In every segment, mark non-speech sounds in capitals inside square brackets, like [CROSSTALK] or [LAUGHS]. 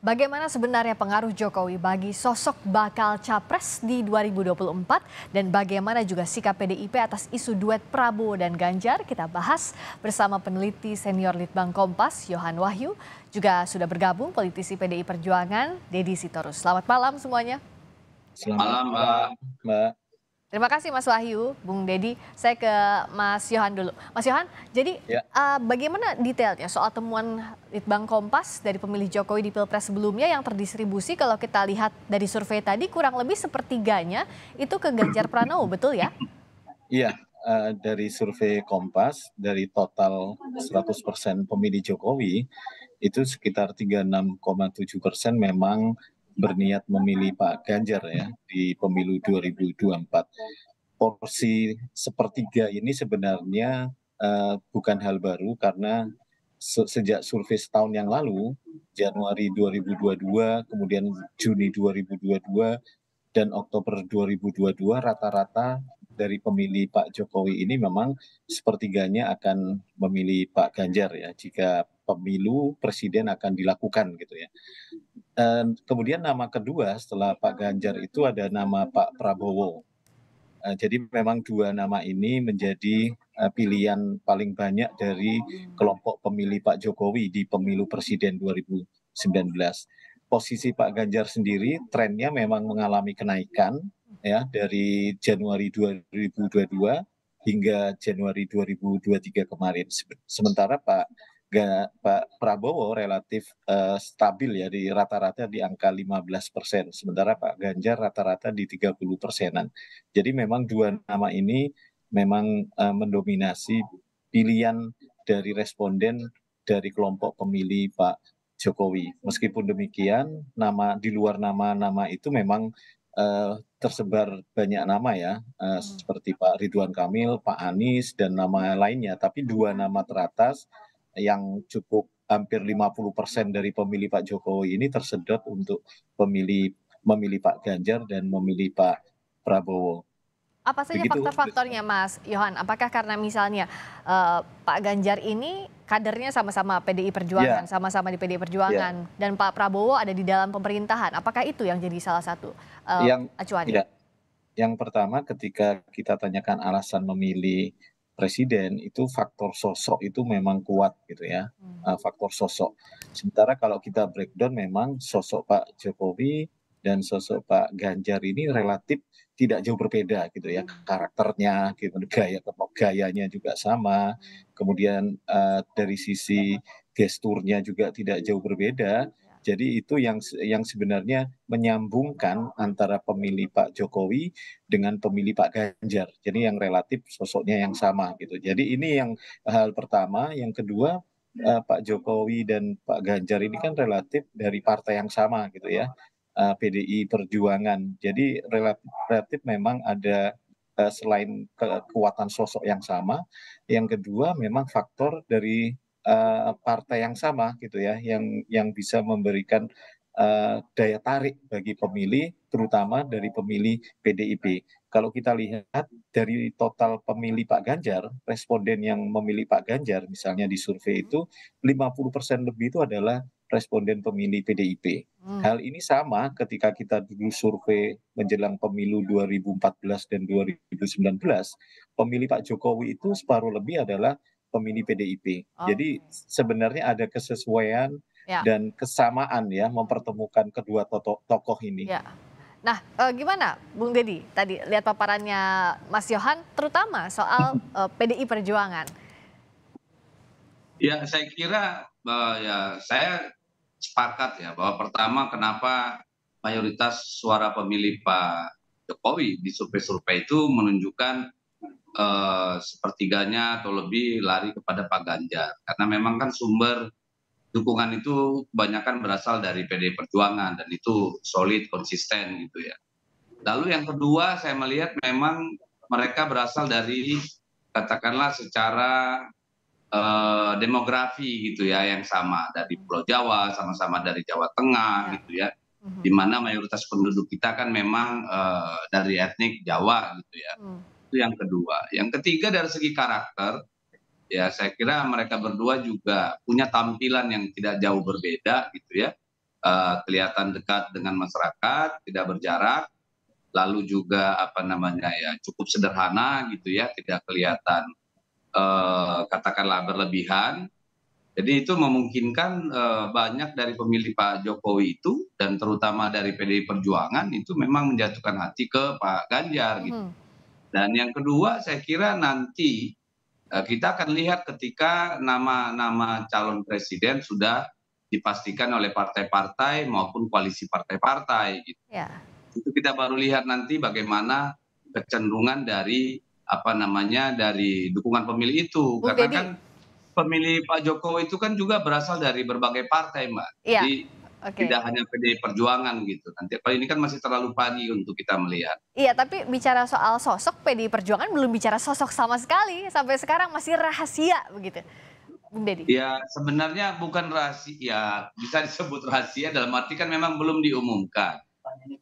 Bagaimana sebenarnya pengaruh Jokowi bagi sosok bakal capres di 2024 dan bagaimana juga sikap PDIP atas isu duet Prabowo dan Ganjar kita bahas bersama peneliti senior Litbang Kompas Yohan Wahyu juga sudah bergabung politisi PDI Perjuangan Deddy Sitorus. Selamat malam semuanya. Selamat malam Mbak. Terima kasih Mas Wahyu, Bung Dedi. Saya ke Mas Yohan dulu. Mas Yohan, jadi ya. uh, bagaimana detailnya soal temuan Litbang Kompas dari pemilih Jokowi di Pilpres sebelumnya yang terdistribusi kalau kita lihat dari survei tadi kurang lebih sepertiganya itu ke Ganjar Pranowo, betul ya? Iya, uh, dari survei Kompas dari total 100% pemilih Jokowi itu sekitar 36,7 persen memang berniat memilih Pak Ganjar ya di pemilu 2024. Porsi sepertiga ini sebenarnya uh, bukan hal baru karena se sejak survei setahun yang lalu, Januari 2022, kemudian Juni 2022, dan Oktober 2022 rata-rata dari pemilih Pak Jokowi ini memang sepertiganya akan memilih Pak Ganjar ya jika pemilu presiden akan dilakukan gitu ya. Dan kemudian nama kedua setelah Pak Ganjar itu ada nama Pak Prabowo. Eh, jadi memang dua nama ini menjadi eh, pilihan paling banyak dari kelompok pemilih Pak Jokowi di pemilu presiden 2019 posisi Pak Ganjar sendiri trennya memang mengalami kenaikan ya dari Januari 2022 hingga Januari 2023 kemarin. Sementara Pak Gak, Pak Prabowo relatif uh, stabil ya di rata-rata di angka 15 persen, sementara Pak Ganjar rata-rata di 30 persenan. Jadi memang dua nama ini memang uh, mendominasi pilihan dari responden dari kelompok pemilih Pak Jokowi. Meskipun demikian, nama di luar nama-nama itu memang uh, tersebar banyak nama ya, uh, seperti Pak Ridwan Kamil, Pak Anies, dan nama lainnya. Tapi dua hmm. nama teratas yang cukup hampir 50% persen dari pemilih Pak Jokowi ini tersedot untuk pemilih memilih Pak Ganjar dan memilih Pak Prabowo. Apa saja faktor-faktornya Mas Yohan? Apakah karena misalnya uh, Pak Ganjar ini kadernya sama-sama PDI Perjuangan, ya. sama-sama yeah. di PDI Perjuangan, yeah. dan Pak Prabowo ada di dalam pemerintahan. Apakah itu yang jadi salah satu uh, yang, acuannya? Yeah. Yang pertama ketika kita tanyakan alasan memilih presiden itu faktor sosok itu memang kuat gitu ya hmm. Eh, faktor sosok sementara kalau kita breakdown memang sosok Pak Jokowi dan sosok Pak Ganjar ini relatif tidak jauh berbeda gitu ya hmm. karakternya gitu gaya gayanya juga sama kemudian uh, dari sisi gesturnya juga tidak jauh berbeda jadi itu yang yang sebenarnya menyambungkan antara pemilih Pak Jokowi dengan pemilih Pak Ganjar. Jadi yang relatif sosoknya yang sama gitu. Jadi ini yang hal pertama, yang kedua eh, Pak Jokowi dan Pak Ganjar ini kan relatif dari partai yang sama gitu ya uh, eh, PDI Perjuangan. Jadi relatif, memang ada uh, selain kekuatan sosok yang sama, yang kedua memang faktor dari uh, partai yang sama gitu ya, yang yang bisa memberikan uh, daya tarik bagi pemilih, terutama dari pemilih PDIP. Kalau kita lihat dari total pemilih Pak Ganjar, responden yang memilih Pak Ganjar misalnya di survei itu 50% lebih itu adalah responden pemilih PDIP. Hmm. Hal ini sama ketika kita dulu survei menjelang pemilu 2014 dan 2019, pemilih Pak Jokowi itu separuh lebih adalah pemilih PDIP. Oh. Jadi sebenarnya ada kesesuaian ya. dan kesamaan ya mempertemukan kedua to tokoh ini. Ya. Nah, e, gimana Bung Deddy tadi lihat paparannya Mas Johan terutama soal e, eh, PDI Perjuangan? Ya, saya kira uh, ya saya sepakat ya bahwa pertama kenapa mayoritas suara pemilih Pak Jokowi di survei-survei itu menunjukkan eh, sepertiganya atau lebih lari kepada Pak Ganjar karena memang kan sumber dukungan itu kebanyakan berasal dari PD Perjuangan dan itu solid konsisten gitu ya. Lalu yang kedua saya melihat memang mereka berasal dari katakanlah secara eh, demografi gitu ya yang sama dari Pulau Jawa sama-sama dari Jawa Tengah ya. gitu ya -hmm. di mana mayoritas penduduk kita kan memang eh, dari etnik Jawa gitu ya. Mm. Itu yang kedua. Yang ketiga dari segi karakter, ya saya kira mereka berdua juga punya tampilan yang tidak jauh berbeda gitu ya. Eh, kelihatan dekat dengan masyarakat, tidak berjarak, lalu juga apa namanya ya cukup sederhana gitu ya, tidak kelihatan Eh, katakanlah berlebihan. Jadi itu memungkinkan eh, banyak dari pemilih Pak Jokowi itu dan terutama dari PDI Perjuangan itu memang menjatuhkan hati ke Pak Ganjar gitu. Hmm. Dan yang kedua saya kira nanti eh, kita akan lihat ketika nama-nama calon presiden sudah dipastikan oleh partai-partai maupun koalisi partai-partai gitu. Ya. Itu kita baru lihat nanti bagaimana kecenderungan dari apa namanya dari dukungan pemilih itu Bu karena Deddy. kan pemilih Pak Jokowi itu kan juga berasal dari berbagai partai mbak ya. jadi okay. tidak hanya PDI Perjuangan gitu nanti kalau ini kan masih terlalu pagi untuk kita melihat iya tapi bicara soal sosok PDI Perjuangan belum bicara sosok sama sekali sampai sekarang masih rahasia begitu Bung Deddy? Ya sebenarnya bukan rahasia, bisa disebut rahasia dalam arti kan memang belum diumumkan.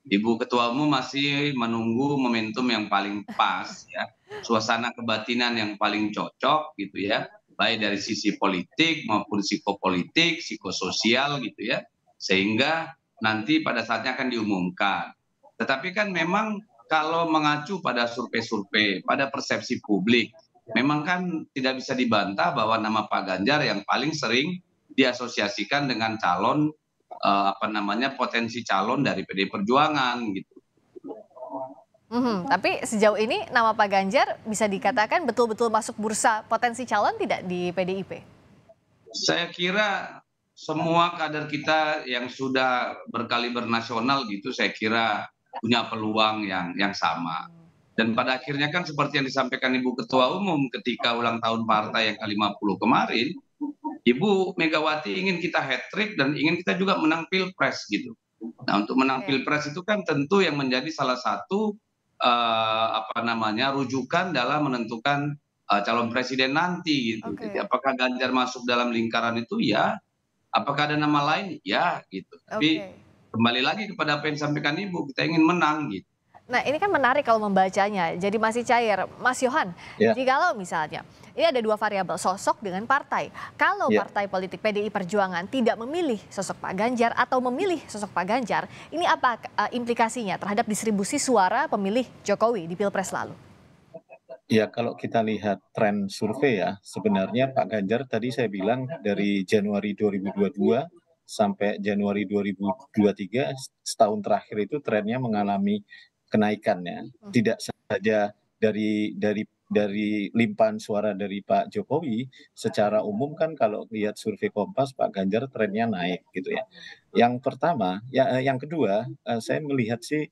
Ibu Ketua Umum masih menunggu momentum yang paling pas ya, suasana kebatinan yang paling cocok gitu ya, baik dari sisi politik maupun psikopolitik, psikososial gitu ya, sehingga nanti pada saatnya akan diumumkan. Tetapi kan memang kalau mengacu pada survei-survei, pada persepsi publik, memang kan tidak bisa dibantah bahwa nama Pak Ganjar yang paling sering diasosiasikan dengan calon uh, apa namanya potensi calon dari PD Perjuangan gitu. Mm -hmm. Tapi sejauh ini nama Pak Ganjar bisa dikatakan betul-betul masuk bursa potensi calon tidak di PDIP? Saya kira semua kader kita yang sudah berkaliber nasional gitu saya kira punya peluang yang yang sama. Dan pada akhirnya kan seperti yang disampaikan Ibu Ketua Umum ketika ulang tahun partai yang ke-50 kemarin, Ibu Megawati ingin kita hat trick dan ingin kita juga menang pilpres gitu. Nah untuk menang iya. pilpres itu kan tentu yang menjadi salah satu uh, apa namanya rujukan dalam menentukan uh, calon presiden nanti gitu. Okay. Jadi apakah Ganjar masuk dalam lingkaran itu ya? Apakah ada nama lain? Ya gitu. Tapi okay. kembali lagi kepada apa yang disampaikan ibu, kita ingin menang gitu. Nah ini kan menarik kalau membacanya, jadi masih cair. Mas Yohan, ya. Jika kalau misalnya ini ada dua variabel sosok dengan partai. Kalau yeah. partai politik PDI Perjuangan tidak memilih sosok Pak Ganjar atau memilih sosok Pak Ganjar, ini apa uh, implikasinya terhadap distribusi suara pemilih Jokowi di pilpres lalu? Ya kalau kita lihat tren survei ya, sebenarnya Pak Ganjar tadi saya bilang dari Januari 2022 sampai Januari 2023 setahun terakhir itu trennya mengalami Kenaikannya hmm. Tidak saja dari dari dari limpahan suara dari Pak Jokowi secara umum kan kalau lihat survei Kompas Pak Ganjar trennya naik gitu ya. Yang pertama, ya eh, yang kedua eh, saya melihat sih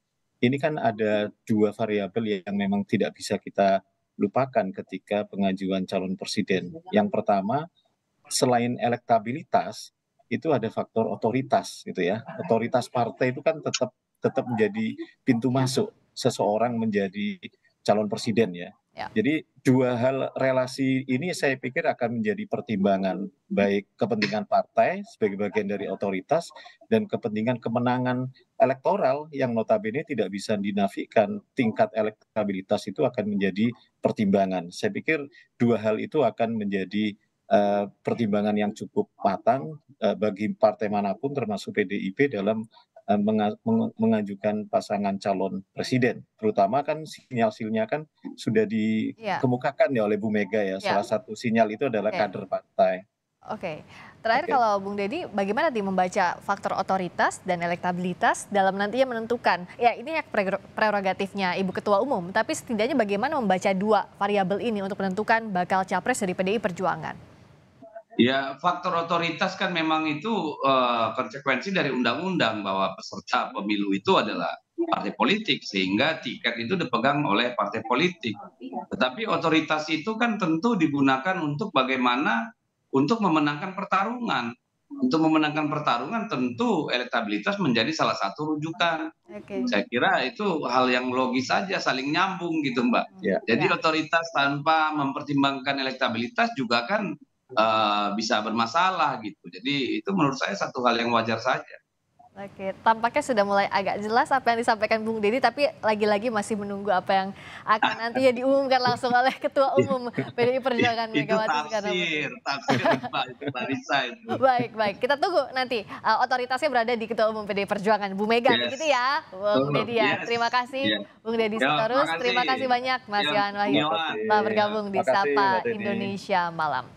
ini kan ada dua variabel yang memang tidak bisa kita lupakan ketika pengajuan calon presiden. Yang pertama, selain elektabilitas itu ada faktor otoritas gitu ya. Otoritas partai itu kan tetap tetap menjadi pintu masuk seseorang menjadi calon presiden ya. ya. Jadi dua hal relasi ini saya pikir akan menjadi pertimbangan baik kepentingan partai sebagai bagian dari otoritas dan kepentingan kemenangan elektoral yang notabene tidak bisa dinafikan tingkat elektabilitas itu akan menjadi pertimbangan. Saya pikir dua hal itu akan menjadi Uh, pertimbangan yang cukup matang uh, bagi partai manapun termasuk PDIP dalam Eh, mengajukan pasangan calon presiden terutama kan sinyal sinyalnya kan sudah iya. dikemukakan ya oleh Bu Mega ya iya. salah satu sinyal itu adalah kader partai. Oke, terakhir okay. kalau Bung Deddy, bagaimana nanti membaca faktor otoritas dan elektabilitas dalam nantinya menentukan? Ya, ini hak prerogatifnya Ibu Ketua Umum, tapi setidaknya bagaimana membaca dua variabel ini untuk menentukan bakal capres dari PDI Perjuangan? Ya faktor otoritas kan memang itu uh, konsekuensi dari undang-undang bahwa peserta pemilu itu adalah partai politik sehingga tiket itu dipegang oleh partai politik. Tetapi otoritas itu kan tentu digunakan untuk bagaimana untuk memenangkan pertarungan. Untuk memenangkan pertarungan tentu elektabilitas menjadi salah satu rujukan. Okay. Saya kira itu hal yang logis saja saling nyambung gitu Mbak. Yeah. Jadi yeah. otoritas tanpa mempertimbangkan elektabilitas juga kan Eh, bisa bermasalah gitu. Jadi itu menurut saya satu hal yang wajar saja. Oke, tampaknya sudah mulai agak jelas apa yang disampaikan Bung Deddy, tapi lagi-lagi masih menunggu apa yang akan [LAUGHS] nantinya diumumkan langsung oleh Ketua Umum PDI Perjuangan Megawati Soekarno Putri. Tafsir, tafsir, [LAUGHS] Baik, baik. Kita tunggu nanti uh, otoritasnya berada di Ketua Umum PDI Perjuangan, Bu Mega, yes. begitu ya, Bung Deddy ya. Yes. Terima kasih, yes. Iya. Bung Deddy ya, Sitorus. Terima kasih banyak, Mas ya, Yohan Wahid telah bergabung di Sapa Indonesia Malam.